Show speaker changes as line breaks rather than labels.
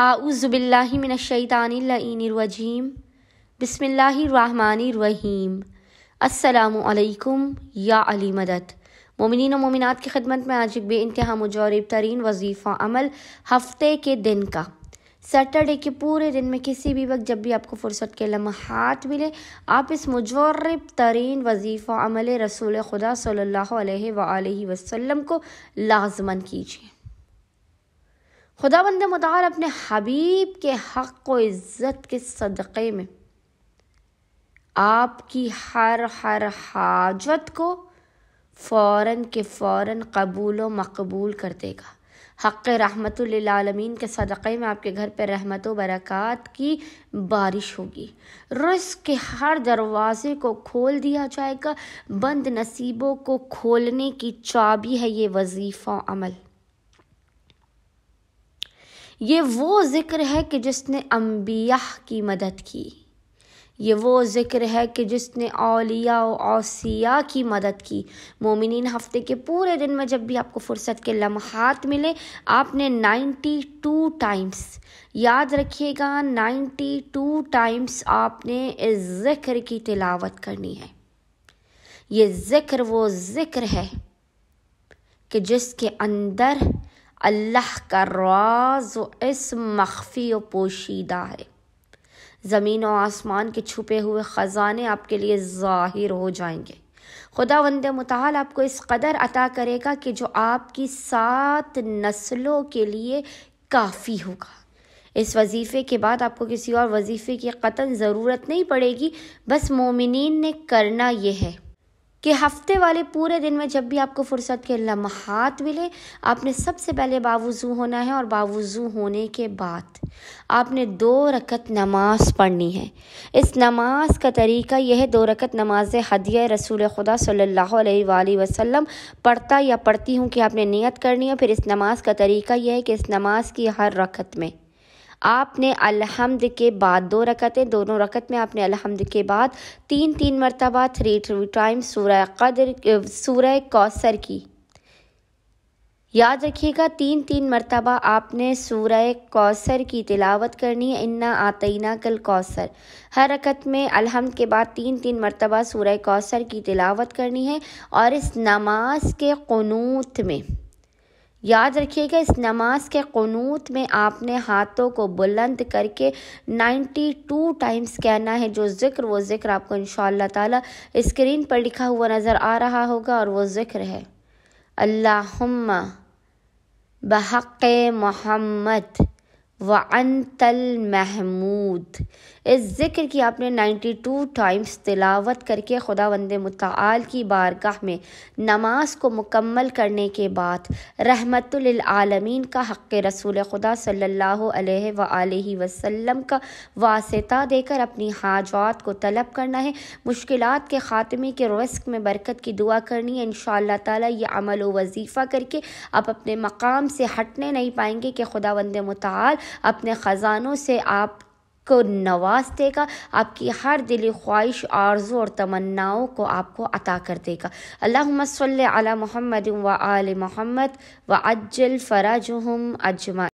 आउज़बिल्लिमिनशैतानरजीम बसमीम असलकम या अली मदद मोमिन मोमिनत की खदमत में आज एक बे इंतहा मुजरब तरीन वजीफ़ा अमल हफ़्ते के दिन का सैटरडे के पूरे दिन में किसी भी वक्त जब भी आपको फुर्सत के लम्हात मिले आप इस मुजरब तरीन वजीफ़ा अमल रसूल खुदा सल्ला वसलम को लाजमन कीजिए खुदा बंद मतार अपने हबीब के हक़ को इज़्ज़त के सदक़े में आपकी हर हर हाजत को फ़ौर के फ़ौर कबूल व मकबूल कर देगा हक़ रहमतमीन के सदक़े में आपके घर पर रहमत बरक़ात की बारिश होगी रस के हर दरवाज़े को खोल दिया जाएगा बंद नसीबों को खोलने की चाबी है ये वजीफ़ा अमल ये वो ज़िक्र है कि जिसने अम्बिया की मदद की ये वो ज़िक्र है कि जिसने अलिया ओसिया की मदद की मोमिन हफ्ते के पूरे दिन में जब भी आपको फ़ुर्सत के लम्हात मिले आपने 92 टाइम्स याद रखिएगा 92 टाइम्स आपने इस ज़िक्र की तिलावत करनी है ये ज़िक्र वो ज़िक्र है कि जिसके अंदर अल्लाह का राज इस मख्फी और पोशीदा है ज़मीन और आसमान के छुपे हुए ख़जाने आपके लिए ज़ाहिर हो जाएंगे खुदा वंद मताल आपको इस कदर अता करेगा कि जो आपकी सात नस्लों के लिए काफ़ी होगा इस वजीफ़े के बाद आपको किसी और वजीफ़े की कतन ज़रूरत नहीं पड़ेगी बस मोमिन ने करना यह है कि हफ्ते वाले पूरे दिन में जब भी आपको फुर्सत के लम्हात मिले आपने सबसे पहले बावजू होना है और बावजू होने के बाद आपने दो रकत नमाज पढ़नी है इस नमाज का तरीका यह है दो रकत नमाज हदिया रसूल खुदा सल्लल्लाहु अलैहि वसल्लम पढ़ता या पढ़ती हूँ कि आपने नियत करनी है फिर इस नमाज का तरीका यह है कि इस नमाज की हर रकत में आपने अलहमद के बाद दो रकतें दोनों रकत में आपने अलहमद के बाद तीन तीन मरतबा थ्री थ्री टाइम सूर्य कदर सूर्य कौसर की याद रखिएगा तीन तीन मरतबा आपने सूरह कौसर की तिलावत करनी है इन्ना आतना कल कौसर हर रकत में अलहमद के बाद तीन तीन मरतबा सूरह कौसर की तिलावत करनी है और इस नमाज के क़नूत में याद रखिएगा इस नमाज के क़नूत में आपने हाथों को बुलंद करके 92 टाइम्स कहना है जो ज़िक्र वो ज़िक्र आपको इन ताला स्क्रीन पर लिखा हुआ नज़र आ रहा होगा और वो ज़िक्र है अल्लाह बहक़ मोहम्मद व वनतल महमूद इस ज़िक्र की आपने 92 टाइम्स तिलावत करके खुदा वंद मताल की बारगाह में नमाज को मुकम्मल करने के बाद रहमतमीन का हक़ रसूल खुदा सल्ला वसम का वास्ता देकर अपनी हाजात को तलब करना है मुश्किल के ख़ात्मे के रस्क में बरकत की दुआ करनी है इन शाह ये अमल व वजीफ़ा करके आप अपने मकाम से हटने नहीं पाएंगे कि खुदा वंद मताल अपने ख़जानों से आप को नवाज देगा आपकी हर दिली ख्वाहिश आरजू और तमन्नाओं को आपको अता कर देगा अल्लाह सल मोहम्मद व आल मोहम्मद व अज्जल फ़राज हम अजमा